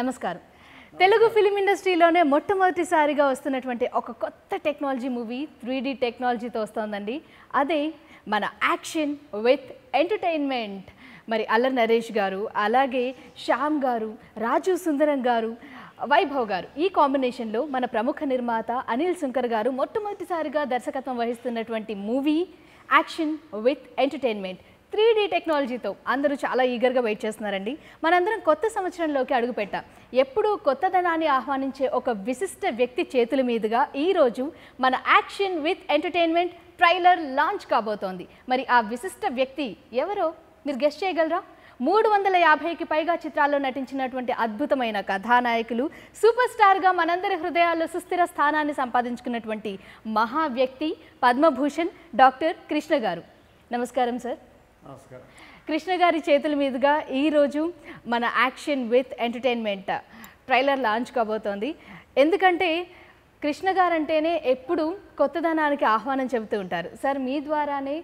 నమస్కారం తెలుగు ఫిలిం ఇండస్ట్రీలోనే మొట్టమొదటిసారిగా వస్తున్నటువంటి ఒక కొత్త టెక్నాలజీ మూవీ త్రీ డి టెక్నాలజీతో వస్తోందండి అదే మన యాక్షన్ విత్ ఎంటర్టైన్మెంట్ మరి అల్లర్ నరేష్ గారు అలాగే శ్యామ్ గారు రాజు సుందరం గారు వైభవ్ గారు ఈ కాంబినేషన్లో మన ప్రముఖ నిర్మాత అనిల్ శంకర్ గారు మొట్టమొదటిసారిగా దర్శకత్వం వహిస్తున్నటువంటి movie action with entertainment three D టెక్నాలజీతో అందరూ చాలా ఈగర్గా వెయిట్ చేస్తున్నారండి మనందరం కొత్త సంవత్సరంలోకి అడుగుపెట్టాం ఎప్పుడూ కొత్తదనాన్ని ఆహ్వానించే ఒక విశిష్ట వ్యక్తి చేతుల మీదుగా ఈరోజు మన action with entertainment trailer launch కాబోతోంది మరి ఆ విశిష్ట వ్యక్తి ఎవరో మీరు గెస్ట్ చేయగలరా మూడు వందల యాభైకి పైగా చిత్రాల్లో నటించినటువంటి అద్భుతమైన కథానాయకులు సూపర్ స్టార్గా మనందరి హృదయాల్లో సుస్థిర స్థానాన్ని సంపాదించుకున్నటువంటి మహా వ్యక్తి పద్మభూషణ్ డాక్టర్ కృష్ణ గారు నమస్కారం సార్ కృష్ణ గారి చేతుల మీదుగా ఈరోజు మన action with entertainment trailer launch కాబోతోంది ఎందుకంటే కృష్ణ గారంటేనే ఎప్పుడు కొత్తదనానికి ఆహ్వానం చెబుతూ ఉంటారు సార్ మీ ద్వారానే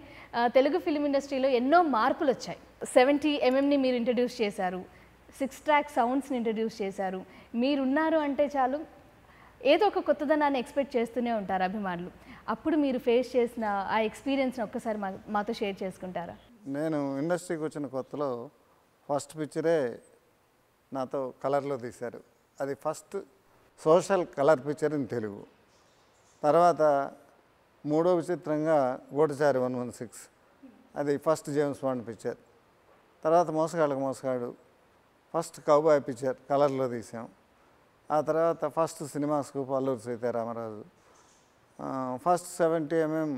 తెలుగు ఫిలిం ఇండస్ట్రీలో ఎన్నో మార్పులు వచ్చాయి సెవెంటీ ఎంఎంని మీరు ఇంట్రడ్యూస్ చేశారు సిక్స్ ట్రాక్ సౌండ్స్ని ఇంట్రడ్యూస్ చేశారు మీరున్నారు అంటే చాలు ఏదో ఒక కొత్తదనాన్ని ఎక్స్పెక్ట్ చేస్తూనే ఉంటారు అభిమానులు అప్పుడు మీరు ఫేస్ చేసిన ఆ ఎక్స్పీరియన్స్ని ఒక్కసారి మాతో షేర్ చేసుకుంటారా నేను ఇండస్ట్రీకి వచ్చిన కొత్తలో ఫస్ట్ పిక్చరే నాతో కలర్లో తీశారు అది first social colour picture in Telugu తర్వాత మూడో విచిత్రంగా గోటచారి వన్ వన్ సిక్స్ అది ఫస్ట్ జేమ్స్ బాండ్ పిక్చర్ తర్వాత మోసగాళ్ళకు మోసగాడు ఫస్ట్ కౌబాయ్ పిక్చర్ కలర్లో తీసాం ఆ తర్వాత first cinemascope Alluri Sitaramaraju first seventy MM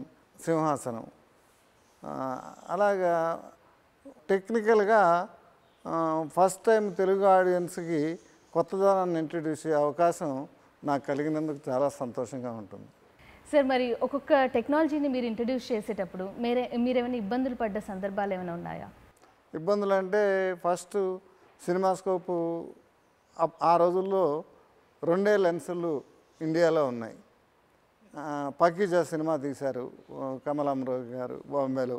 Simhasanam అలాగా టెక్నికల్గా ఫస్ట్ టైం తెలుగు ఆడియన్స్కి కొత్తదనాన్ని ఇంట్రడ్యూస్ చేసే అవకాశం నాకు కలిగినందుకు చాలా సంతోషంగా ఉంటుంది సార్ మరి ఒక్కొక్క టెక్నాలజీని మీరు ఇంట్రడ్యూస్ చేసేటప్పుడు మీరే మీరేమైనా ఇబ్బందులు పడ్డ సందర్భాలు ఏమైనా ఉన్నాయా ఇబ్బందులు అంటే ఫస్ట్ సినిమాస్కోపు ఆ రోజుల్లో రెండే లెన్సులు ఇండియాలో ఉన్నాయి పకీజా సినిమా తీశారు కమలామరావు గారు బాంబేలో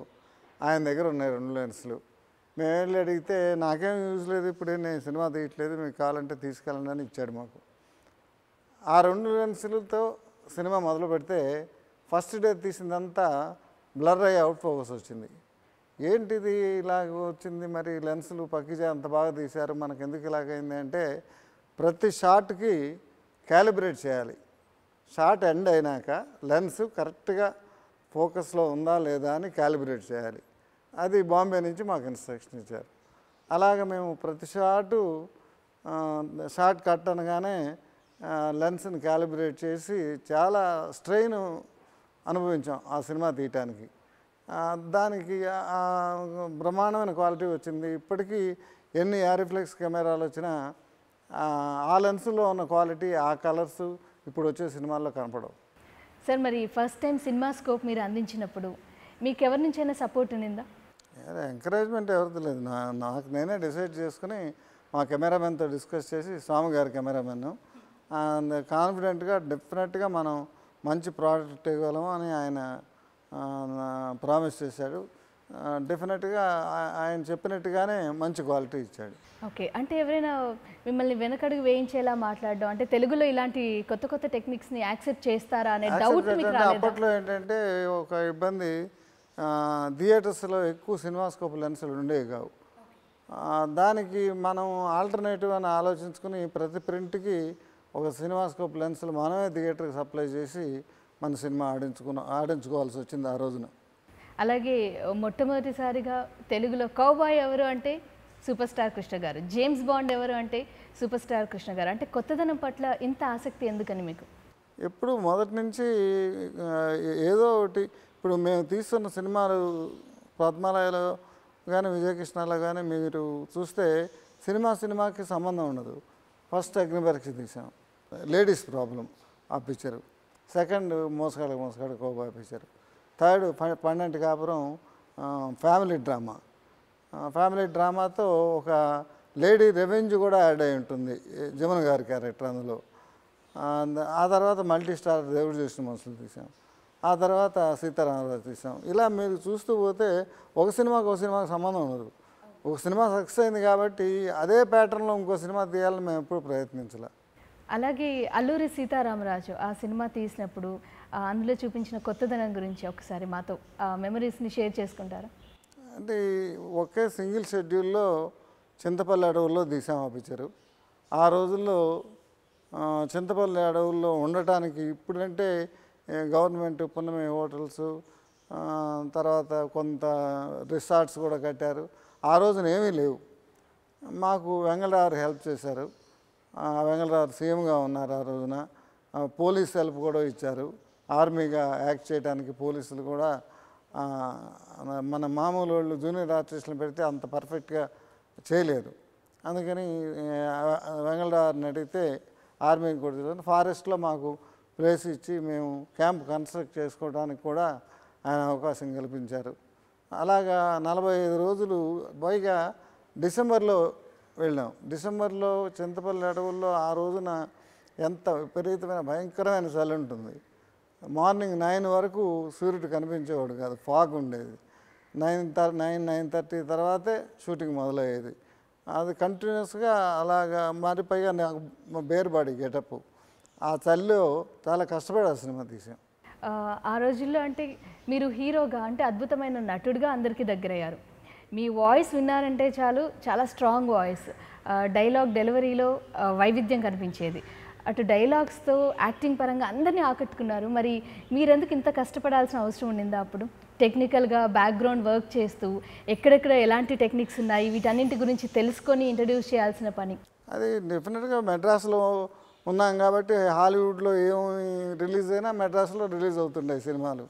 ఆయన దగ్గర ఉన్నాయి రెండు లెన్స్లు మేము వెళ్ళి అడిగితే నాకేం యూజ్ లేదు ఇప్పుడు నేను సినిమా తీయట్లేదు మీకు కావాలంటే తీసుకెళ్ళండి అని ఇచ్చాడు మాకు ఆ రెండు లెన్సులతో సినిమా మొదలు పెడితే ఫస్ట్ డే తీసిందంతా బ్లర్ అయ్యి అవుట్ ఫోకస్ వచ్చింది ఏంటిది ఇలాగ వచ్చింది మరి లెన్సులు పక్కిజా అంత బాగా తీశారు మనకు ఎందుకు ఇలాగైంది అంటే ప్రతి షాట్కి క్యాలిబ్రేట్ చేయాలి షార్ట్ ఎండ్ అయినాక లెన్స్ కరెక్ట్గా ఫోకస్లో ఉందా లేదా అని క్యాలిబ్రేట్ చేయాలి అది బాంబే నుంచి మాకు ఇన్స్ట్రక్షన్ ఇచ్చారు అలాగ మేము ప్రతి షాటు షార్ట్ కట్ అనగానే లెన్స్ని క్యాలిబ్రేట్ చేసి చాలా స్ట్రెయిన్ అనుభవించాం ఆ సినిమా తీయటానికి దానికి బ్రహ్మాండమైన క్వాలిటీ వచ్చింది ఇప్పటికీ ఎన్ని యారిఫ్లెక్స్ కెమెరాలు వచ్చినా ఆ లెన్స్లో ఉన్న క్వాలిటీ ఆ కలర్సు ఇప్పుడు వచ్చే సినిమాల్లో కనపడవు సార్ మరి ఫస్ట్ టైం సినిమా స్కోప్ మీరు అందించినప్పుడు మీకు ఎవరి నుంచైనా సపోర్ట్ ఉండిందా ఎంకరేజ్మెంట్ ఎవరిది లేదు నా నాకు నేనే డిసైడ్ చేసుకుని మా కెమెరామెన్తో డిస్కస్ చేసి స్వామి గారు కెమెరామెన్ కాన్ఫిడెంట్గా డెఫినెట్గా మనం మంచి ప్రోడక్ట్ ఇవ్వగలము అని ఆయన ప్రామిస్ చేశాడు డెఫినెట్గా ఆయన చెప్పినట్టుగానే మంచి క్వాలిటీ ఇచ్చాడు ఓకే అంటే ఎవరైనా మిమ్మల్ని వెనకడుగు వేయించేలా మాట్లాడడం అంటే తెలుగులో ఇలాంటి కొత్త కొత్త టెక్నిక్స్ని యాక్సెప్ట్ చేస్తారా అనే డౌట్ అప్పట్లో ఏంటంటే ఒక ఇబ్బంది థియేటర్స్లో ఎక్కువ సినిమాస్కోప్ లెన్సులు ఉండేవి కావు దానికి మనం ఆల్టర్నేటివ్ అని ఆలోచించుకుని ప్రతి ప్రింట్కి ఒక సినిమాస్కోప్ లెన్సులు మనమే థియేటర్కి సప్లై చేసి మన సినిమా ఆడించుకున్న ఆడించుకోవాల్సి వచ్చింది ఆ రోజున అలాగే మొట్టమొదటిసారిగా తెలుగులో కౌబాయ్ ఎవరు అంటే సూపర్ స్టార్ కృష్ణ గారు జేమ్స్ బాండ్ ఎవరు అంటే సూపర్ స్టార్ కృష్ణ గారు అంటే కొత్తదనం పట్ల ఇంత ఆసక్తి ఎందుకని మీకు ఎప్పుడు మొదటి నుంచి ఏదో ఒకటి ఇప్పుడు మేము తీస్తున్న సినిమాలు పద్మాలయలో కానీ విజయకృష్ణలో కానీ మీరు చూస్తే సినిమా సినిమాకి సంబంధం ఉండదు ఫస్ట్ అగ్ని పరీక్ష తీసాం లేడీస్ ప్రాబ్లం ఆ picture second Mosagadu Mosagadu cowboy picture third పన్నెండు కాపురం ఫ్యామిలీ డ్రామా ఫ్యామిలీ డ్రామాతో ఒక లేడీ రెవెంజ్ కూడా యాడ్ అయి ఉంటుంది జమున గారి క్యారెక్టర్ అందులో ఆ తర్వాత మల్టీ స్టార్ దేవుడు చేసిన మనుషులు తీసాం ఆ తర్వాత సీతారామరాజు తీసాం ఇలా మీరు చూస్తూ పోతే ఒక సినిమాకి ఒక సినిమాకి సంబంధం ఉండదు ఒక సినిమా సక్సెస్ అయింది కాబట్టి అదే ప్యాటర్న్లో ఇంకో సినిమా తీయాలని మేము ఎప్పుడు ప్రయత్నించలే అలాగే అల్లూరి సీతారామరాజు ఆ సినిమా తీసినప్పుడు అందులో చూపించిన కొత్తదనం గురించి ఒకసారి మాతో మెమరీస్ని షేర్ చేసుకుంటారా అంటే ఒకే సింగిల్ షెడ్యూల్లో చింతపల్లి అడవుల్లో దిశాం ఆ పిక్చరు ఆ రోజుల్లో చింతపల్లి అడవుల్లో ఉండటానికి ఇప్పుడంటే గవర్నమెంట్ పున్నమి హోటల్స్ తర్వాత కొంత రిసార్ట్స్ కూడా కట్టారు ఆ రోజున ఏమీ లేవు మాకు వెంగళరావు హెల్ప్ చేశారు వెంగళరావు సీఎంగా ఉన్నారు ఆ రోజున పోలీస్ హెల్ప్ కూడా ఇచ్చారు ఆర్మీగా యాక్ట్ చేయడానికి పోలీసులు కూడా మన మామూలు వాళ్ళు జూనియర్ ఆర్టిస్టులు పెడితే అంత పర్ఫెక్ట్గా చేయలేరు అందుకని వెంగళరావుని అడిగితే ఆర్మీకి కూడా ఫారెస్ట్లో మాకు ప్లేస్ ఇచ్చి మేము క్యాంప్ కన్స్ట్రక్ట్ చేసుకోవడానికి కూడా ఆయన అవకాశం కల్పించారు అలాగా నలభై ఐదు రోజులు పైగా డిసెంబర్లో వెళ్ళాం డిసెంబర్లో చింతపల్లి అడవుల్లో ఆ రోజున ఎంత విపరీతమైన భయంకరమైన చలి ఉంటుంది మార్నింగ్ నైన్ వరకు సూర్యుడు కనిపించేవాడు కాదు ఫాగ్ ఉండేది నైన్ థర్ నైన్ నైన్ థర్టీ తర్వాతే షూటింగ్ మొదలయ్యేది అది కంటిన్యూస్గా అలాగా మరి పైగా నాకు బేర్బాడి గెటప్ ఆ చలిలో చాలా కష్టపడే సినిమా తీసాం ఆ రోజుల్లో అంటే మీరు హీరోగా అంటే అద్భుతమైన నటుడుగా అందరికీ దగ్గరయ్యారు మీ వాయిస్ విన్నారంటే చాలు చాలా స్ట్రాంగ్ వాయిస్ డైలాగ్ డెలివరీలో వైవిధ్యం కనిపించేది అటు డైలాగ్స్తో యాక్టింగ్ పరంగా అందరినీ ఆకట్టుకున్నారు మరి మీరెందుకు ఇంత కష్టపడాల్సిన అవసరం ఉండిందా అప్పుడు టెక్నికల్గా బ్యాక్గ్రౌండ్ వర్క్ చేస్తూ ఎక్కడెక్కడ ఎలాంటి టెక్నిక్స్ ఉన్నాయి వీటన్నింటి గురించి తెలుసుకొని ఇంట్రడ్యూస్ చేయాల్సిన పని అది డెఫినెట్గా మెడ్రాస్లో ఉన్నాం కాబట్టి హాలీవుడ్లో ఏమి రిలీజ్ అయినా మెడ్రాస్లో రిలీజ్ అవుతుండే సినిమాలు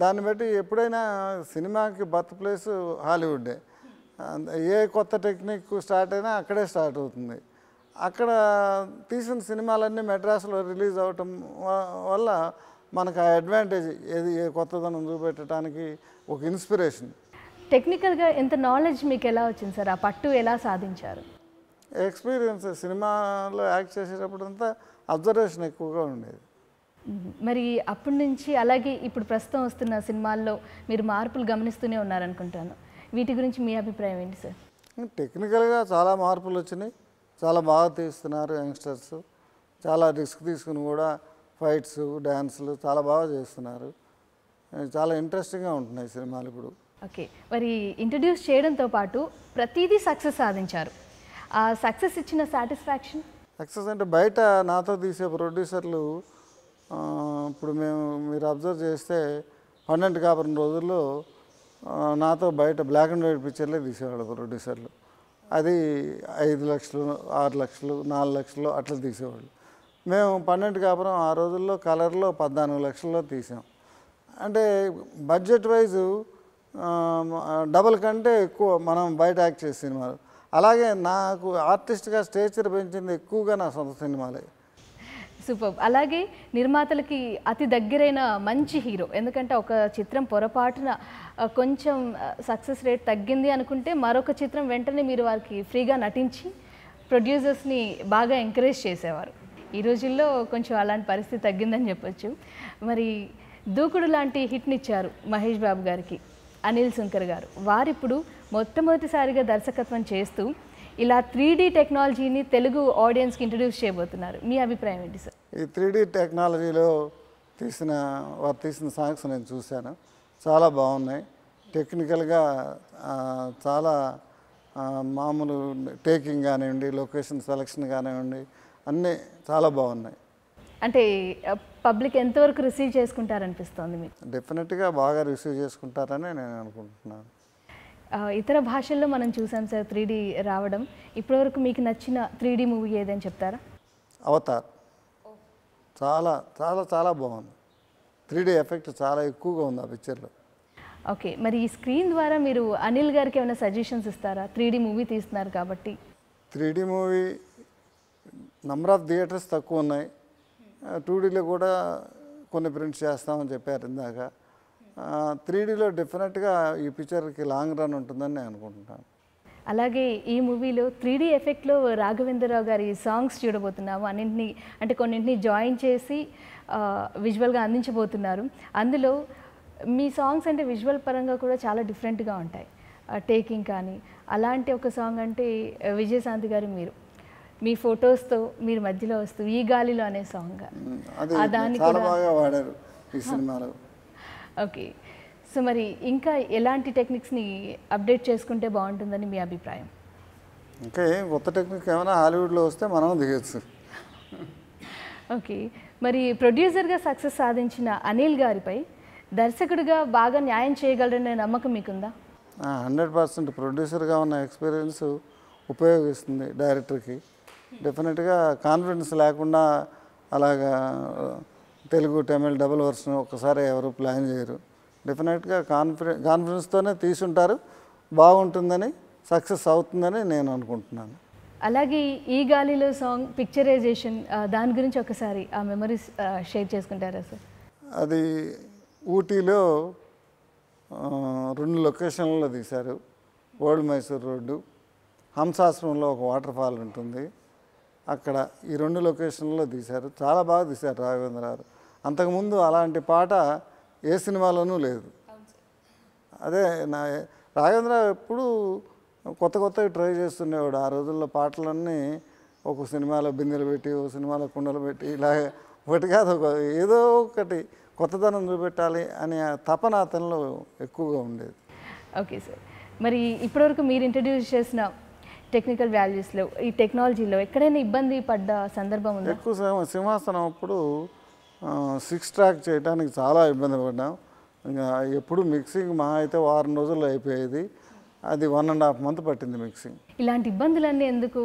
దాన్ని బట్టి ఎప్పుడైనా సినిమాకి బర్త్ ప్లేస్ హాలీవుడ్డే ఏ కొత్త టెక్నిక్ స్టార్ట్ అయినా అక్కడే స్టార్ట్ అవుతుంది అక్కడ తీసిన సినిమాలన్నీ మెడ్రాస్లో రిలీజ్ అవటం వల్ల మనకు ఆ అడ్వాంటేజ్ ఏది కొత్తదనం చూపెట్టడానికి ఒక ఇన్స్పిరేషన్ టెక్నికల్గా ఎంత నాలెడ్జ్ మీకు ఎలా వచ్చింది సార్ ఆ పట్టు ఎలా సాధించారు ఎక్స్పీరియన్స్ సినిమాలో యాక్ట్ చేసేటప్పుడు అంతా అబ్జర్వేషన్ ఎక్కువగా ఉండేది మరి అప్పటి నుంచి అలాగే ఇప్పుడు ప్రస్తుతం వస్తున్న సినిమాల్లో మీరు మార్పులు గమనిస్తూనే ఉన్నారనుకుంటాను వీటి గురించి మీ అభిప్రాయం ఏంటి సార్ టెక్నికల్గా చాలా మార్పులు వచ్చినాయి చాలా బాగా తీస్తున్నారు యంగ్స్టర్స్ చాలా రిస్క్ తీసుకుని కూడా ఫైట్స్ డ్యాన్స్లు చాలా బాగా చేస్తున్నారు చాలా ఇంట్రెస్టింగ్గా ఉంటున్నాయి సినిమాలు ఇప్పుడు ఓకే మరి ఇంట్రడ్యూస్ చేయడంతో పాటు ప్రతిదీ సక్సెస్ సాధించారు ఆ సక్సెస్ ఇచ్చిన సాటిస్ఫాక్షన్ సక్సెస్ అంటే బయట నాతో తీసే ప్రొడ్యూసర్లు ఇప్పుడు మేము మీరు అబ్జర్వ్ చేస్తే పన్నెండు కాపురం రోజుల్లో నాతో బయట బ్లాక్ అండ్ వైట్ పిక్చర్లే తీసేవాళ్ళు ప్రొడ్యూసర్లు అది ఐదు లక్షలు ఆరు లక్షలు నాలుగు లక్షలు అట్లా తీసేవాళ్ళు మేము పన్నెండు కాపురం ఆ రోజుల్లో కలర్లో పద్నాలుగు లక్షల్లో తీసాం అంటే బడ్జెట్ వైజ్ డబుల్ కంటే ఎక్కువ మనం బయట యాక్ట్ చేసే సినిమాలు అలాగే నాకు ఆర్టిస్ట్గా స్టేచర్ పెంచింది ఎక్కువగా నా సొంత సినిమాలే సూపర్ అలాగే నిర్మాతలకి అతి దగ్గరైన మంచి హీరో ఎందుకంటే ఒక చిత్రం పొరపాటున కొంచెం సక్సెస్ రేట్ తగ్గింది అనుకుంటే మరొక చిత్రం వెంటనే మీరు వారికి ఫ్రీగా నటించి ప్రొడ్యూసర్స్ని బాగా ఎంకరేజ్ చేసేవారు ఈ రోజుల్లో కొంచెం అలాంటి పరిస్థితి తగ్గిందని చెప్పొచ్చు మరి దూకుడు లాంటి హిట్నిచ్చారు మహేష్ బాబు గారికి అనిల్ శంకర్ గారు వారిప్పుడు మొట్టమొదటిసారిగా దర్శకత్వం చేస్తూ ఇలా త్రీ టెక్నాలజీని తెలుగు ఆడియన్స్కి ఇంట్రడ్యూస్ చేయబోతున్నారు మీ అభిప్రాయం ఏంటి సార్ ఈ త్రీడీ టెక్నాలజీలో తీసిన వారు తీసిన సాంగ్స్ నేను చూశాను చాలా బాగున్నాయి టెక్నికల్గా చాలా మామూలు టేకింగ్ కానివ్వండి లొకేషన్ సెలక్షన్ కానివ్వండి అన్నీ చాలా బాగున్నాయి అంటే పబ్లిక్ ఎంతవరకు రిసీవ్ చేసుకుంటారనిపిస్తుంది మీకు డెఫినెట్గా బాగా రిసీవ్ చేసుకుంటారని నేను అనుకుంటున్నాను ఇతర భాషల్లో మనం చూసాం సార్ త్రీ రావడం ఇప్పటివరకు మీకు నచ్చిన త్రీ మూవీ ఏదని చెప్తారా అవతార్ చాలా చాలా చాలా బాగుంది త్రీ డే ఎఫెక్ట్ చాలా ఎక్కువగా ఉంది ఆ పిక్చర్లో ఓకే మరి ఈ స్క్రీన్ ద్వారా మీరు అనిల్ గారికి ఏమైనా సజెషన్స్ ఇస్తారా త్రీ మూవీ తీస్తున్నారు కాబట్టి three movie number of theatres తక్కువ ఉన్నాయి టూ డీలో కూడా కొన్ని ప్రింట్స్ చేస్తామని చెప్పారు ఇందాక త్రీ డీలో డెఫినెట్గా ఈ పిక్చర్కి లాంగ్ రన్ ఉంటుందని నేను అనుకుంటున్నాను అలాగే ఈ మూవీలో త్రీ డీ ఎఫెక్ట్లో రాఘవేంద్రరావు గారి సాంగ్స్ చూడబోతున్నాము అన్నింటినీ అంటే కొన్నింటిని జాయిన్ చేసి విజువల్గా అందించబోతున్నారు అందులో మీ సాంగ్స్ అంటే విజువల్ పరంగా కూడా చాలా డిఫరెంట్గా ఉంటాయి టేకింగ్ కానీ అలాంటి ఒక సాంగ్ అంటే విజయశాంతి గారు మీరు మీ ఫొటోస్తో మీరు మధ్యలో వస్తూ ఈ గాలిలో అనే సాంగ్ దాన్ని కూడా ఓకే సో మరి ఇంకా ఎలాంటి టెక్నిక్స్ని అప్డేట్ చేసుకుంటే బాగుంటుందని మీ అభిప్రాయం ఇంకా కొత్త టెక్నిక్ ఏమైనా హాలీవుడ్లో వస్తే మనం దిగచ్చు ఓకే మరి ప్రొడ్యూసర్గా సక్సెస్ సాధించిన అనిల్ గారిపై దర్శకుడిగా బాగా న్యాయం చేయగలరనే నమ్మకం మీకుందా హండ్రెడ్ పర్సెంట్ ప్రొడ్యూసర్గా ఉన్న ఎక్స్పీరియన్స్ ఉపయోగిస్తుంది డైరెక్టర్కి డెఫినెట్గా కాన్ఫిడెన్స్ లేకుండా అలాగా తెలుగు తమిళ్ డబుల్ వర్షన్ ఒక్కసారి ఎవరు ప్లాన్ చేయరు డెఫినెట్గా కాన్ఫిడెన్ కాన్ఫిడెన్స్తోనే తీసుంటారు బాగుంటుందని సక్సెస్ అవుతుందని నేను అనుకుంటున్నాను అలాగే ఈ గాలిలో సాంగ్ పిక్చరైజేషన్ దాని గురించి ఒకసారి ఆ మెమరీస్ షేర్ చేసుకుంటారా సార్ అది ఊటీలో రెండు లొకేషన్లలో తీశారు ఓల్డ్ మైసూర్ రోడ్డు హంసాశ్రమంలో ఒక వాటర్ ఫాల్ ఉంటుంది అక్కడ ఈ రెండు లొకేషన్లలో తీశారు చాలా బాగా తీశారు రాఘవేంద్ర గారు అంతకుముందు అలాంటి పాట ఏ సినిమాలోనూ లేదు అదే నా రాఘవేంద్ర ఎప్పుడు కొత్త కొత్తవి ట్రై చేస్తుండేవాడు ఆ రోజుల్లో పాటలన్నీ ఒక సినిమాలో బిందెలు పెట్టి ఒక సినిమాలో కుండలు పెట్టి ఇలా ఒకటి కాదు ఒక ఏదో ఒకటి కొత్తదనం చూపెట్టాలి అనే తపన అతనిలో ఎక్కువగా ఉండేది ఓకే సార్ మరి ఇప్పటివరకు మీరు ఇంట్రడ్యూస్ చేసిన టెక్నికల్ వాల్యూస్లో ఈ టెక్నాలజీలో ఎక్కడైనా ఇబ్బంది పడ్డ సందర్భం ఉంది ఎక్కువ సింహాసనం అప్పుడు సిక్స్ ట్రాక్ చేయడానికి చాలా ఇబ్బంది పడ్డాం ఇంకా ఎప్పుడు మిక్సింగ్ మా అయితే వారం రోజుల్లో అయిపోయేది అది వన్ అండ్ హాఫ్ మంత్ పట్టింది మిక్సింగ్ ఇలాంటి ఇబ్బందులన్నీ ఎందుకు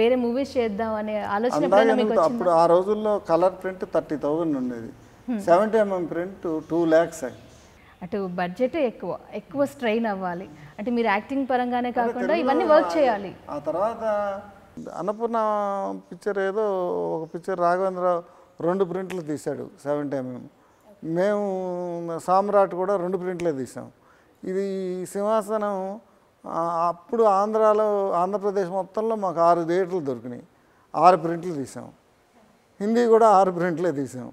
వేరే మూవీస్ చేద్దాం అనే ఆలోచన అప్పుడు ఆ రోజుల్లో కలర్ ప్రింట్ థర్టీ థౌజండ్ ఉండేది seventy MM print two lakhs అటు బడ్జెట్ ఎక్కువ ఎక్కువ స్ట్రెయిన్ అవ్వాలి అంటే మీరు యాక్టింగ్ పరంగానే కాకుండా ఇవన్నీ వర్క్ చేయాలి ఆ తర్వాత అన్నపూర్ణ పిక్చర్ ఏదో ఒక పిక్చర్ రాఘవేంద్రరావు రెండు ప్రింట్లు తీశాడు సెవెంటీ ఎంఎం మేము సామ్రాట్ కూడా రెండు ప్రింట్లే తీసాం ఇది సింహాసనం అప్పుడు ఆంధ్రాలో ఆంధ్రప్రదేశ్ మొత్తంలో మాకు ఆరు థియేటర్లు దొరికినాయి ఆరు ప్రింట్లు తీసాం హిందీ కూడా ఆరు ప్రింట్లే తీసాం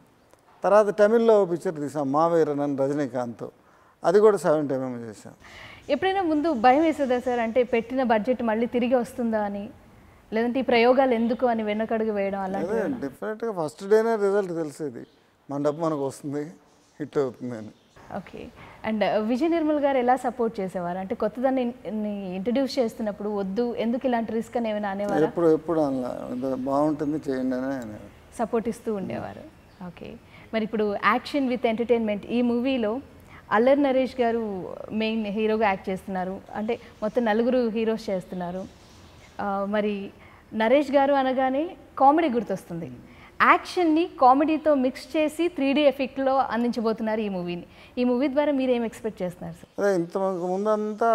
తర్వాత తమిళ్లో పిక్చర్ తీసాం నన్ను రజనీకాంత్ అది కూడా సెవెంటీ ఎంఎం చేసాం ఎప్పుడైనా ముందు భయం వేసేదా సార్ అంటే పెట్టిన బడ్జెట్ మళ్ళీ తిరిగి వస్తుందా అని లేదంటే ఈ ప్రయోగాలు ఎందుకు అని వెనకడుగు వేయడం అలా డెఫినెట్గా ఫస్ట్ డేనే రిజల్ట్ తెలిసేది మన డబ్బు మనకు వస్తుంది హిట్ అవుతుంది అని ఓకే అండ్ విజయ నిర్మల్ గారు ఎలా సపోర్ట్ చేసేవారు అంటే కొత్తదాన్ని ఇంట్రడ్యూస్ చేస్తున్నప్పుడు వద్దు ఎందుకు ఇలాంటి రిస్క్ అని ఏమైనా అనేవారు ఎప్పుడు ఎప్పుడు బాగుంటుంది చేయండి అని సపోర్ట్ ఇస్తూ ఉండేవారు ఓకే మరి ఇప్పుడు యాక్షన్ విత్ ఎంటర్టైన్మెంట్ ఈ మూవీలో అల్లర్ నరేష్ గారు మెయిన్ హీరోగా యాక్ట్ చేస్తున్నారు అంటే మొత్తం నలుగురు హీరోస్ చేస్తున్నారు uh, మరి నరేష్ గారు అనగానే కామెడీ గుర్తొస్తుంది యాక్షన్ని కామెడీతో మిక్స్ చేసి త్రీ డీ ఎఫెక్ట్లో అందించబోతున్నారు ఈ మూవీని ఈ మూవీ ద్వారా మీరు ఏం ఎక్స్పెక్ట్ చేస్తున్నారు సార్ అదే ఇంత ముందంతా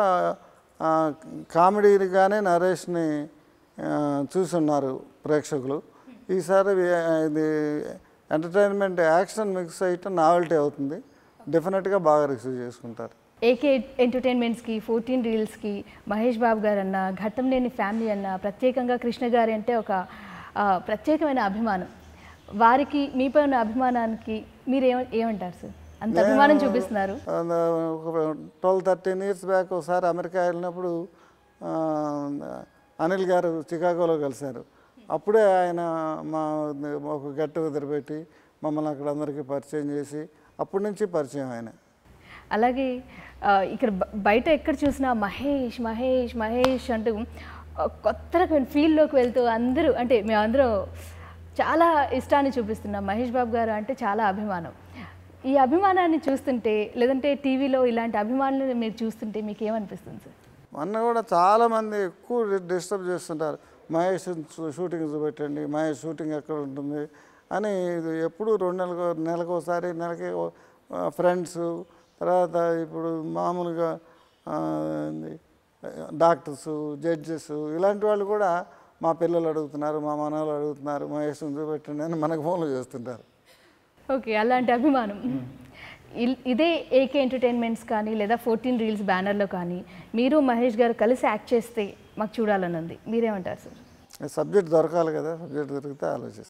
కామెడీగానే నరేష్ని చూసున్నారు ప్రేక్షకులు ఈసారి ఇది ఎంటర్టైన్మెంట్ యాక్షన్ మిక్స్ అయ్యటం నావెల్టీ అవుతుంది డెఫినెట్గా బాగా రిసీవ్ చేసుకుంటారు ఏకే ఎంటర్టైన్మెంట్స్కి ఫోర్టీన్ రీల్స్కి మహేష్ బాబు గారు అన్న ఘట్టం లేని ఫ్యామిలీ అన్న ప్రత్యేకంగా కృష్ణ గారి అంటే ఒక ప్రత్యేకమైన అభిమానం వారికి మీపై ఉన్న అభిమానానికి మీరు ఏమ ఏమంటారు సార్ అంత అభిమానం చూపిస్తున్నారు ట్వెల్వ్ థర్టీన్ ఇయర్స్ బ్యాక్ ఒకసారి అమెరికా వెళ్ళినప్పుడు అనిల్ గారు చికాగోలో కలిశారు అప్పుడే ఆయన మా ఒక గట్టు వదిలిపెట్టి మమ్మల్ని అక్కడ అందరికీ పరిచయం చేసి అప్పటి నుంచి పరిచయం ఆయన అలాగే ఇక్కడ బయట ఎక్కడ చూసినా మహేష్ మహేష్ మహేష్ అంటూ కొత్త రకమైన ఫీల్డ్లోకి వెళ్తూ అందరూ అంటే మేమందరం చాలా ఇష్టాన్ని చూపిస్తున్నాం మహేష్ బాబు గారు అంటే చాలా అభిమానం ఈ అభిమానాన్ని చూస్తుంటే లేదంటే టీవీలో ఇలాంటి అభిమానులు మీరు చూస్తుంటే మీకు ఏమనిపిస్తుంది సార్ మొన్న కూడా చాలామంది ఎక్కువ డిస్టర్బ్ చేస్తుంటారు మహేష్ షూటింగ్ చూపెట్టండి మహేష్ షూటింగ్ ఎక్కడ ఉంటుంది అని ఎప్పుడు రెండు నెలలకు నెలకు ఒకసారి నెలకి ఫ్రెండ్స్ తర్వాత ఇప్పుడు మామూలుగా డాక్టర్స్ జడ్జెస్ ఇలాంటి వాళ్ళు కూడా మా పిల్లలు అడుగుతున్నారు మా మనవాళ్ళు అడుగుతున్నారు మా ఇష్టం చూపెట్టండి అని మనకు ఫోన్లు చేస్తుంటారు ఓకే అలాంటి అభిమానం ఇదే ఏకే ఎంటర్టైన్మెంట్స్ కానీ లేదా ఫోర్టీన్ రీల్స్ బ్యానర్లో కానీ మీరు మహేష్ గారు కలిసి యాక్ట్ చేస్తే మాకు చూడాలని ఉంది మీరేమంటారు సార్ సబ్జెక్ట్ దొరకాలి కదా సబ్జెక్ట్ దొరికితే ఆలోచిస్తాం